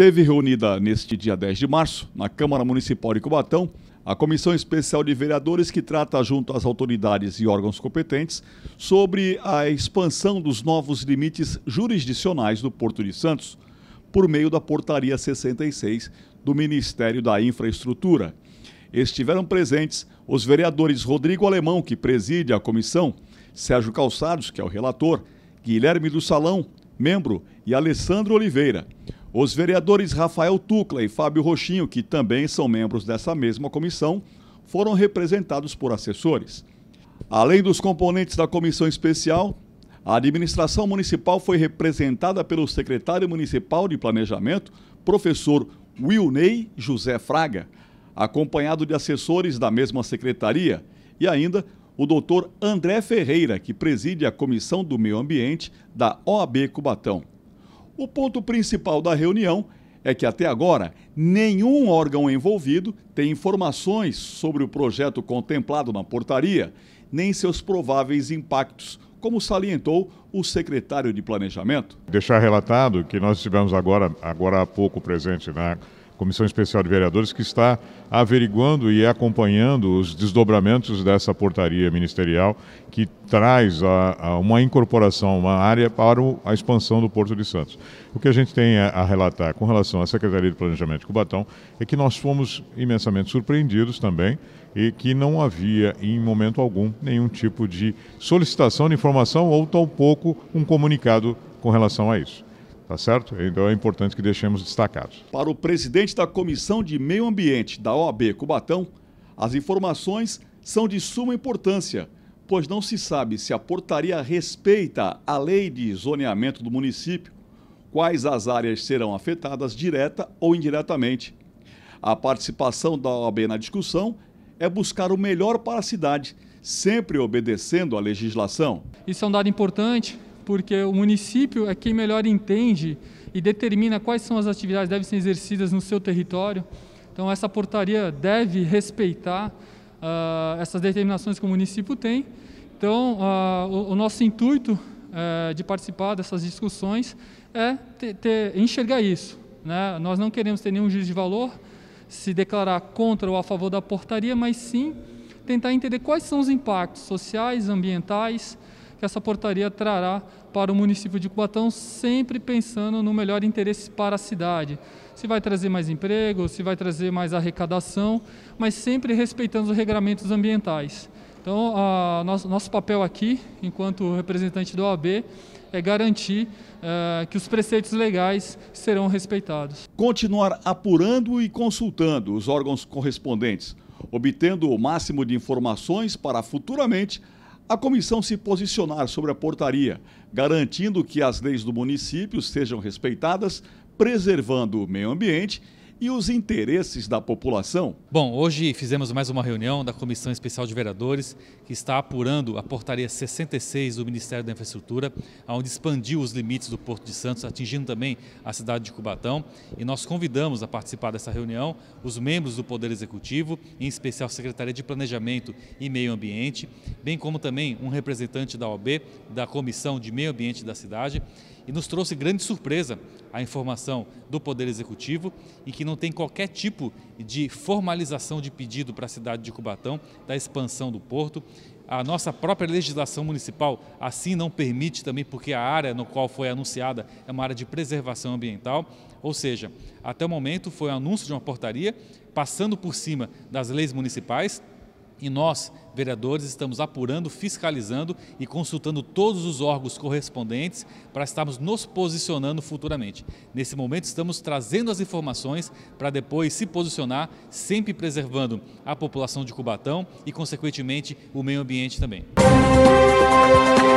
Esteve reunida neste dia 10 de março, na Câmara Municipal de Cubatão, a Comissão Especial de Vereadores que trata junto às autoridades e órgãos competentes sobre a expansão dos novos limites jurisdicionais do Porto de Santos por meio da Portaria 66 do Ministério da Infraestrutura. Estiveram presentes os vereadores Rodrigo Alemão, que preside a comissão, Sérgio Calçados, que é o relator, Guilherme do Salão, membro, e Alessandro Oliveira. Os vereadores Rafael Tucla e Fábio Roxinho, que também são membros dessa mesma comissão, foram representados por assessores. Além dos componentes da comissão especial, a administração municipal foi representada pelo secretário municipal de Planejamento, professor Wilney José Fraga, acompanhado de assessores da mesma secretaria, e ainda o doutor André Ferreira, que preside a Comissão do Meio Ambiente da OAB Cubatão. O ponto principal da reunião é que até agora nenhum órgão envolvido tem informações sobre o projeto contemplado na portaria, nem seus prováveis impactos, como salientou o secretário de Planejamento. Deixar relatado que nós estivemos agora, agora há pouco presente na né, Comissão Especial de Vereadores, que está averiguando e acompanhando os desdobramentos dessa portaria ministerial que traz a, a uma incorporação, uma área para o, a expansão do Porto de Santos. O que a gente tem a, a relatar com relação à Secretaria de Planejamento de Cubatão é que nós fomos imensamente surpreendidos também e que não havia em momento algum nenhum tipo de solicitação de informação ou tampouco um comunicado com relação a isso. Tá certo? Então é importante que deixemos destacados. Para o presidente da Comissão de Meio Ambiente da OAB Cubatão, as informações são de suma importância, pois não se sabe se a portaria respeita a lei de zoneamento do município, quais as áreas serão afetadas direta ou indiretamente. A participação da OAB na discussão é buscar o melhor para a cidade, sempre obedecendo à legislação. Isso é um dado importante porque o município é quem melhor entende e determina quais são as atividades que devem ser exercidas no seu território. Então, essa portaria deve respeitar uh, essas determinações que o município tem. Então, uh, o, o, nosso intuito uh, de participar dessas discussões é ter, ter, enxergar isso. Né? Nós não queremos ter nenhum juízo de valor, se declarar contra ou a favor da portaria, mas sim tentar entender quais são os impactos sociais, ambientais, que essa portaria trará para o município de Cubatão, sempre pensando no melhor interesse para a cidade. Se vai trazer mais emprego, se vai trazer mais arrecadação, mas sempre respeitando os regramentos ambientais. Então, a, nosso, nosso papel aqui, enquanto representante do OAB, é garantir é, que os preceitos legais serão respeitados. Continuar apurando e consultando os órgãos correspondentes, obtendo o máximo de informações para futuramente a comissão se posicionar sobre a portaria, garantindo que as leis do município sejam respeitadas, preservando o meio ambiente e os interesses da população? Bom, hoje fizemos mais uma reunião da Comissão Especial de Vereadores, que está apurando a portaria 66 do Ministério da Infraestrutura, onde expandiu os limites do Porto de Santos, atingindo também a cidade de Cubatão. E nós convidamos a participar dessa reunião os membros do Poder Executivo, em especial a Secretaria de Planejamento e Meio Ambiente, bem como também um representante da OB, da Comissão de Meio Ambiente da cidade e nos trouxe grande surpresa a informação do Poder Executivo e que não tem qualquer tipo de formalização de pedido para a cidade de Cubatão da expansão do porto. A nossa própria legislação municipal assim não permite também, porque a área no qual foi anunciada é uma área de preservação ambiental. Ou seja, até o momento foi o anúncio de uma portaria passando por cima das leis municipais e nós, vereadores, estamos apurando, fiscalizando e consultando todos os órgãos correspondentes para estarmos nos posicionando futuramente. Nesse momento, estamos trazendo as informações para depois se posicionar, sempre preservando a população de Cubatão e, consequentemente, o meio ambiente também. Música